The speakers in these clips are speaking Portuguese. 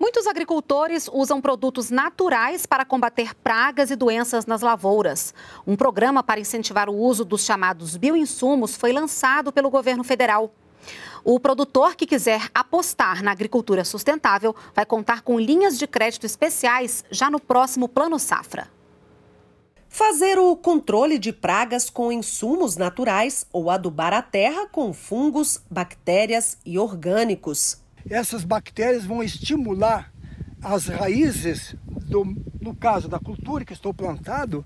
Muitos agricultores usam produtos naturais para combater pragas e doenças nas lavouras. Um programa para incentivar o uso dos chamados bioinsumos foi lançado pelo governo federal. O produtor que quiser apostar na agricultura sustentável vai contar com linhas de crédito especiais já no próximo Plano Safra. Fazer o controle de pragas com insumos naturais ou adubar a terra com fungos, bactérias e orgânicos. Essas bactérias vão estimular as raízes, do, no caso da cultura que estou plantado,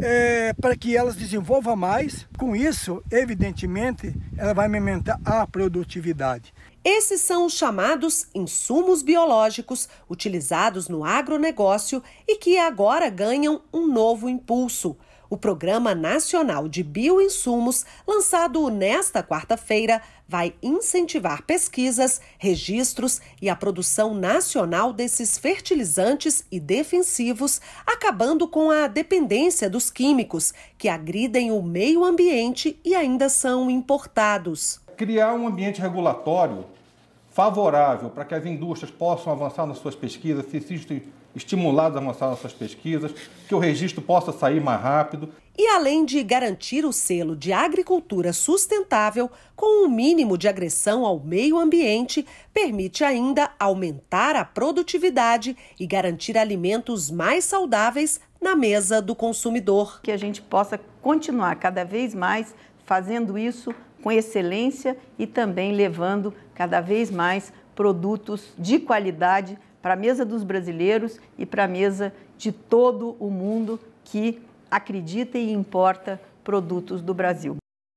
é, para que elas desenvolvam mais. Com isso, evidentemente, ela vai aumentar a produtividade. Esses são os chamados insumos biológicos utilizados no agronegócio e que agora ganham um novo impulso. O Programa Nacional de Bioinsumos, lançado nesta quarta-feira, vai incentivar pesquisas, registros e a produção nacional desses fertilizantes e defensivos, acabando com a dependência dos químicos que agridem o meio ambiente e ainda são importados. Criar um ambiente regulatório favorável para que as indústrias possam avançar nas suas pesquisas, se existem estimulados a avançar nas suas pesquisas, que o registro possa sair mais rápido. E além de garantir o selo de agricultura sustentável, com um mínimo de agressão ao meio ambiente, permite ainda aumentar a produtividade e garantir alimentos mais saudáveis na mesa do consumidor. Que a gente possa continuar cada vez mais fazendo isso com excelência e também levando cada vez mais produtos de qualidade para a mesa dos brasileiros e para a mesa de todo o mundo que acredita e importa produtos do Brasil.